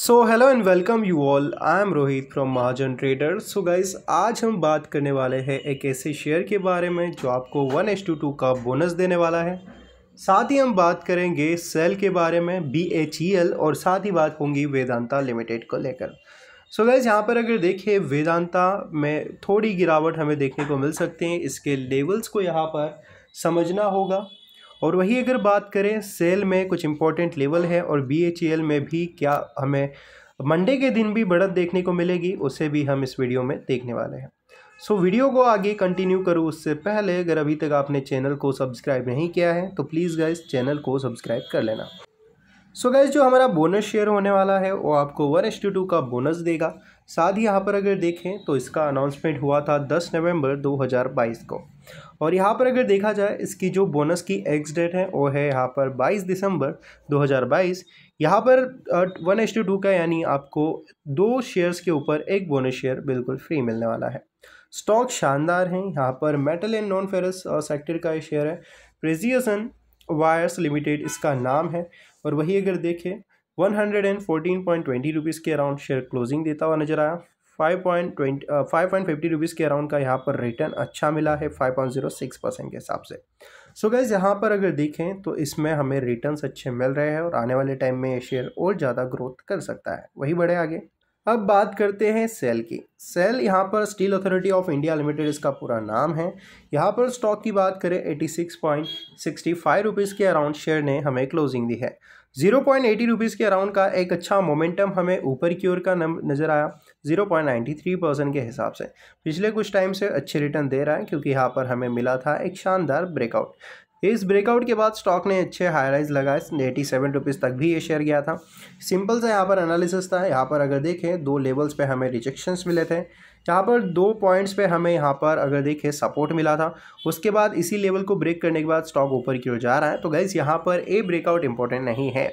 So hello and welcome you all I am Rohit from Mahajan trader so guys आज हम बात करने वाले हैं एक ऐसे शेयर के बारे में जो आपको वन एस टू टू का बोनस देने वाला है साथ ही हम बात करेंगे सेल के बारे में बी एच ई एल और साथ ही बात होंगी वेदांता लिमिटेड को लेकर सो गाइज यहाँ पर अगर देखिए वेदांता में थोड़ी गिरावट हमें देखने को मिल सकती है इसके लेवल्स को यहाँ पर समझना होगा और वही अगर बात करें सेल में कुछ इंपॉर्टेंट लेवल है और बी e में भी क्या हमें मंडे के दिन भी बढ़त देखने को मिलेगी उसे भी हम इस वीडियो में देखने वाले हैं सो so, वीडियो को आगे कंटिन्यू करूँ उससे पहले अगर अभी तक आपने चैनल को सब्सक्राइब नहीं किया है तो प्लीज़ गाइज चैनल को सब्सक्राइब कर लेना सो so, गाइज जो हमारा बोनस शेयर होने वाला है वो आपको वन एस टू टू का बोनस देगा साथ ही यहाँ पर अगर देखें तो इसका अनाउंसमेंट हुआ था दस नवम्बर दो को और यहाँ पर अगर देखा जाए इसकी जो बोनस की एक्स डेट है वो है यहाँ पर 22 दिसंबर 2022 यहाँ पर वन एच टू का यानी आपको दो शेयर्स के ऊपर एक बोनस शेयर बिल्कुल फ्री मिलने वाला है स्टॉक शानदार हैं यहाँ पर metal and non ferrous sector का शेयर है प्रेजियसन वायर्स लिमिटेड इसका नाम है और वही अगर देखें ट्वेंटी रुपीज़ के अराउंड शेयर क्लोजिंग देता हुआ नजर आया five point twenty five point fifty rupees के अराउंड का यहाँ पर रिटर्न अच्छा मिला है five point zero six percent के हिसाब से सो गैस यहाँ पर अगर देखें तो इसमें हमें रिटर्न अच्छे मिल रहे हैं और आने वाले टाइम में ये शेयर और ज़्यादा ग्रोथ कर सकता है वही बढ़े आगे अब बात करते हैं सेल की सेल यहाँ पर Steel Authority of India Limited इसका पूरा नाम है यहाँ पर स्टॉक की बात करें eighty six point sixty five rupees के अराउंड शेयर ने हमें क्लोजिंग दी है जीरो पॉइंट एटी रुपीज़ के अराउंड का एक अच्छा मोमेंटम हमें ऊपर की ओर का नज़र आया zero point ninety three percent के हिसाब से पिछले कुछ टाइम से अच्छे रिटर्न दे रहा है क्योंकि यहाँ पर हमें मिला था एक शानदार ब्रेकआउट इस ब्रेकआउट के बाद स्टॉक ने अच्छे हाई राइज लगाए एटी सेवन रुपीज़ तक भी ये शेयर गया था सिंपल सा यहाँ पर एनालिसिस था यहाँ पर अगर देखें दो लेवल्स पे हमें रिजेक्शंस मिले थे यहाँ पर दो पॉइंट्स पे हमें यहाँ पर अगर देखें सपोर्ट मिला था उसके बाद इसी लेवल को ब्रेक करने के बाद स्टॉक ऊपर की ओर जा रहा है तो गाइज़ यहाँ पर ए ब्रेकआउट इंपॉर्टेंट नहीं है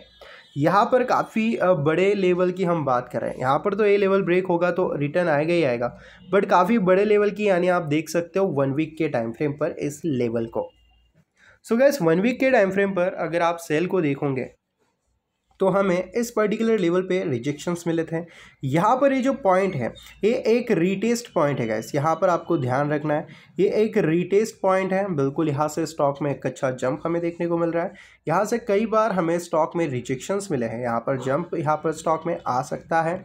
यहाँ पर काफ़ी बड़े लेवल की हम बात करें यहाँ पर तो ए लेवल ब्रेक होगा तो रिटर्न आएगा ही आएगा बट काफ़ी बड़े लेवल की यानी आप देख सकते हो वन वीक के टाइम फ्रेम पर इस लेवल को सो गैस वन वीक के टाइम फ्रेम पर अगर आप सेल को देखोगे तो हमें इस पर्टिकुलर लेवल पे रिजेक्शंस मिले थे यहाँ पर ये जो पॉइंट है ये एक रीटेस्ट पॉइंट है गैस यहाँ पर आपको ध्यान रखना है ये एक रिटेस्ट पॉइंट है बिल्कुल यहाँ से स्टॉक में एक अच्छा जंप हमें देखने को मिल रहा है यहाँ से कई बार हमें स्टॉक में रिजेक्शंस मिले हैं यहाँ पर जंप यहाँ पर स्टॉक में आ सकता है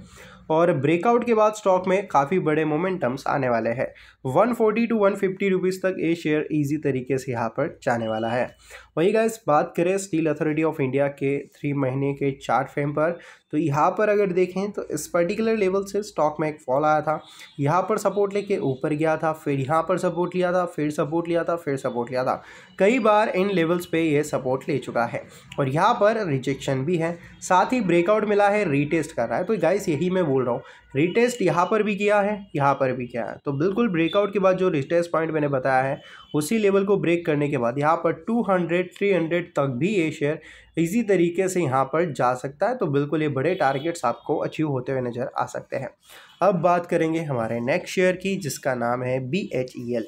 और ब्रेकआउट के बाद स्टॉक में काफ़ी बड़े मोमेंटम्स आने वाले हैं 140 टू फिफ्टी रुपीस तक ये शेयर इजी तरीके से यहाँ पर जाने वाला है वही गाइस बात करें स्टील अथॉरिटी ऑफ इंडिया के थ्री महीने के चार्ट फ्रेम पर तो यहाँ पर अगर देखें तो इस पर्टिकुलर लेवल से स्टॉक में एक फॉल आया था यहाँ पर सपोर्ट लेके ऊपर गया था फिर यहाँ पर सपोर्ट सपोर्ट लिया था फिर सपोर्ट लिया था फिर सपोर्ट लिया था कई बार इन लेवल्स पे ये सपोर्ट ले चुका है और यहाँ पर रिजेक्शन भी है साथ ही ब्रेकआउट मिला है रीटेस्ट कर रहा है तो गाइस यही मैं बोल रहा हूँ रीटेस्ट यहाँ पर भी किया है यहाँ पर भी किया है तो बिल्कुल ब्रेकआउट के बाद जो रिटेस्ट पॉइंट मैंने बताया है उसी लेवल को ब्रेक करने के बाद यहाँ पर टू हंड्रेड तक भी ये शेयर इसी तरीके से यहाँ पर जा सकता है तो बिल्कुल ये बड़े टारगेट्स आपको अचीव होते हुए नज़र आ सकते हैं अब बात करेंगे हमारे नेक्स्ट शेयर की जिसका नाम है बी एच ई एल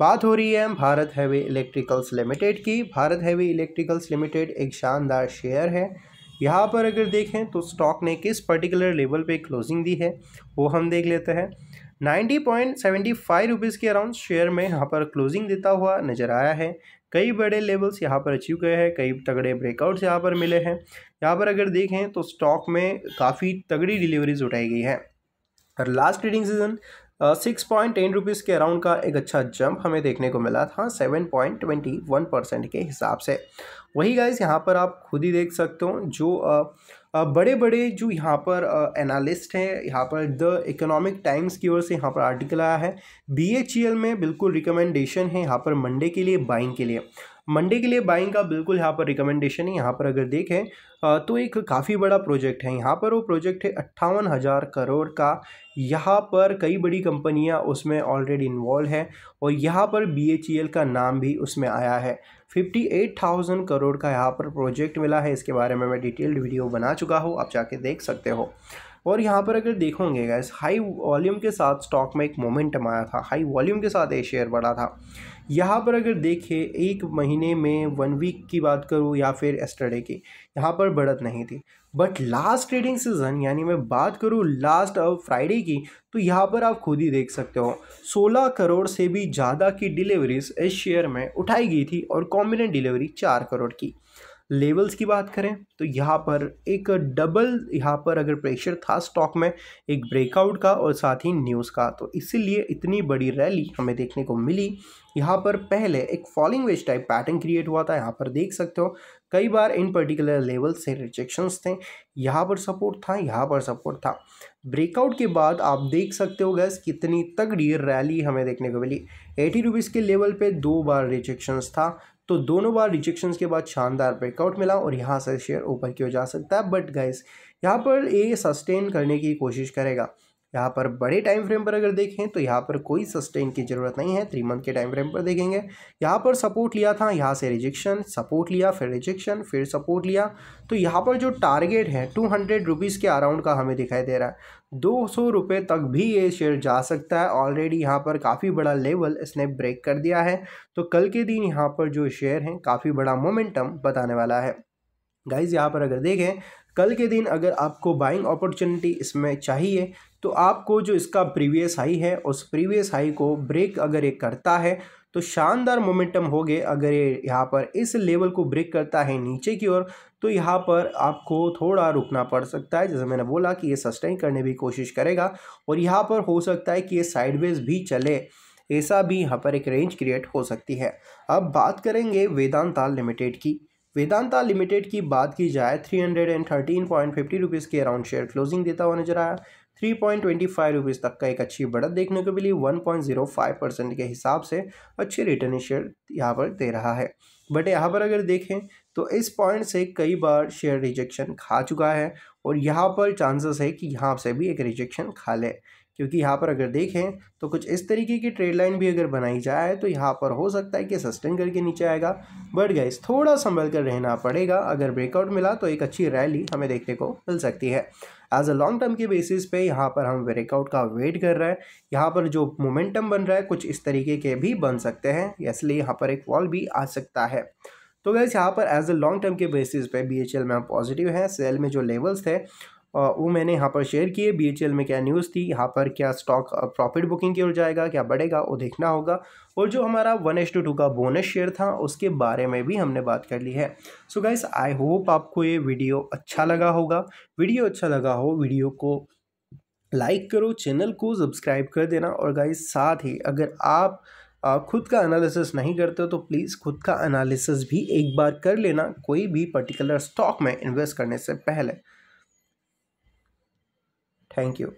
बात हो रही है भारत हैवी इलेक्ट्रिकल्स लिमिटेड की भारत हैवी इलेक्ट्रिकल्स लिमिटेड एक शानदार शेयर है यहाँ पर अगर देखें तो स्टॉक ने किस पर्टिकुलर लेवल पे क्लोजिंग दी है वो हम देख लेते हैं ninety point seventy five rupees के अराउंड शेयर में यहाँ पर क्लोजिंग देता हुआ नज़र आया है कई बड़े लेवल्स यहाँ पर अचीव गए हैं कई तगड़े ब्रेकआउट्स यहाँ पर मिले हैं यहाँ पर अगर देखें तो स्टॉक में काफ़ी तगड़ी डिलीवरीज उठाई गई है और last trading session six point ten rupees के अराउंड का एक अच्छा जंप हमें देखने को मिला था seven point twenty one percent के हिसाब से वही गाइज यहाँ पर आप खुद ही देख सकते हो जो uh, बड़े बड़े जो यहाँ पर एनालिस्ट हैं यहाँ पर द इकोनॉमिक टाइम्स की ओर से यहाँ पर आर्टिकल आया है बी e में बिल्कुल रिकमेंडेशन है यहाँ पर मंडे के लिए बाइंग के लिए मंडे के लिए बाइंग का बिल्कुल यहाँ पर रिकमेंडेशन है यहाँ पर अगर देखें तो एक काफ़ी बड़ा प्रोजेक्ट है यहाँ पर वो प्रोजेक्ट है अट्ठावन हज़ार करोड़ का यहाँ पर कई बड़ी कंपनियाँ उसमें ऑलरेडी इन्वॉल्व है और यहाँ पर बी e का नाम भी उसमें आया है फिफ्टी एट थाउजेंड करोड़ का यहाँ पर प्रोजेक्ट मिला है इसके बारे में मैं डिटेल्ड वीडियो बना चुका हूँ आप जाके देख सकते हो और यहाँ पर अगर देखोगे गैस हाई वॉल्यूम के साथ स्टॉक में एक मोमेंटम आया था हाई वॉल्यूम के साथ ये शेयर बढ़ा था यहाँ पर अगर देखें एक महीने में वन वीक की बात करूँ या फिर एस्टरडे की यहाँ पर बढ़त नहीं थी बट लास्ट ट्रेडिंग सीजन यानी मैं बात करूँ लास्ट अब फ्राइडे की तो यहाँ पर आप खुद ही देख सकते हो 16 करोड़ से भी ज़्यादा की डिलीवरीज इस शेयर में उठाई गई थी और कॉम्बिनेंट डिलीवरी चार करोड़ की लेवल्स की बात करें तो यहाँ पर एक डबल यहाँ पर अगर प्रेशर था स्टॉक में एक ब्रेकआउट का और साथ ही न्यूज़ का तो इसीलिए इतनी बड़ी रैली हमें देखने को मिली यहाँ पर पहले एक falling wedge type pattern create हुआ था यहाँ पर देख सकते हो कई बार इन पर्टिकुलर लेवल से रिजेक्शंस थे यहाँ पर सपोर्ट था यहाँ पर सपोर्ट था ब्रेकआउट के बाद आप देख सकते हो गैस कितनी तगड़ी रैली हमें देखने को मिली एटी रुपीज़ के लेवल पे दो बार रिजेक्शंस था तो दोनों बार रिजेक्शन के बाद शानदार ब्रेकआउट मिला और यहाँ से शेयर ऊपर की ओर जा सकता है बट गाइस यहाँ पर ये सस्टेन करने की कोशिश करेगा यहाँ पर बड़े टाइम फ्रेम पर अगर देखें तो यहाँ पर कोई सस्टेन की ज़रूरत नहीं है थ्री मंथ के टाइम फ्रेम पर देखेंगे यहाँ पर सपोर्ट लिया था यहाँ से रिजेक्शन सपोर्ट लिया फिर रिजेक्शन फिर सपोर्ट लिया तो यहाँ पर जो टारगेट है टू हंड्रेड रुपीज़ के अराउंड का हमें दिखाई दे रहा है दो सौ रुपये तक भी ये शेयर जा सकता है ऑलरेडी यहाँ पर काफ़ी बड़ा लेवल इसने ब्रेक कर दिया है तो कल के दिन यहाँ पर जो शेयर हैं काफ़ी बड़ा मोमेंटम बताने वाला है गाइज यहाँ पर अगर देखें कल के दिन अगर आपको बाइंग अपॉर्चुनिटी इसमें चाहिए तो आपको जो इसका प्रीवियस हाई है उस प्रीवियस हाई को ब्रेक अगर ये करता है तो शानदार मोमेंटम हो गए अगर ये यहाँ पर इस लेवल को ब्रेक करता है नीचे की ओर तो यहाँ पर आपको थोड़ा रुकना पड़ सकता है जैसे मैंने बोला कि ये सस्टेन करने की कोशिश करेगा और यहाँ पर हो सकता है कि ये साइडवेज भी चले ऐसा भी यहाँ पर एक रेंज क्रिएट हो सकती है अब बात करेंगे वेदांता लिमिटेड की वेदांता लिमिटेड की बात की जाए three hundred and thirteen point fifty rupees के अराउंड शेयर क्लोजिंग देता हुआ नजर आया three point twenty five rupees तक का एक अच्छी बढ़त देखने को मिली one point zero five percent के हिसाब से अच्छे रिटर्न शेयर यहाँ पर दे रहा है बट यहाँ पर अगर देखें तो इस पॉइंट से कई बार शेयर रिजेक्शन खा चुका है और यहाँ पर चांसेस है कि यहाँ से भी एक रिजेक्शन खा ले क्योंकि यहाँ पर अगर देखें तो कुछ इस तरीके की ट्रेड लाइन भी अगर बनाई जाए तो यहाँ पर हो सकता है कि सस्टेन करके नीचे आएगा बट गैस थोड़ा संभल कर रहना पड़ेगा अगर ब्रेकआउट मिला तो एक अच्छी रैली हमें देखने को मिल सकती है एज अ लॉन्ग टर्म के बेसिस पे यहाँ पर हम ब्रेकआउट का वेट कर रहे हैं यहाँ पर जो मोमेंटम बन रहा है कुछ इस तरीके के भी बन सकते हैं इसलिए यहाँ पर एक वॉल भी आ सकता है तो गैस यहाँ पर एज अ लॉन्ग टर्म के बेसिस पे बी में हम पॉजिटिव हैं सेल में जो लेवल्स थे वो मैंने यहाँ पर शेयर किए बी में क्या न्यूज़ थी यहाँ पर क्या स्टॉक प्रॉफिट बुकिंग की ओर जाएगा क्या बढ़ेगा वो देखना होगा और जो हमारा वन एच टू टू का बोनस शेयर था उसके बारे में भी हमने बात कर ली है सो गाइस आई होप आपको ये वीडियो अच्छा लगा होगा वीडियो अच्छा लगा हो वीडियो को लाइक करो चैनल को सब्सक्राइब कर देना और गाइस साथ ही अगर आप खुद का एनालिसिस नहीं करते हो तो प्लीज़ खुद का एनालिसिस भी एक बार कर लेना कोई भी पर्टिकुलर स्टॉक में इन्वेस्ट करने से पहले Thank you.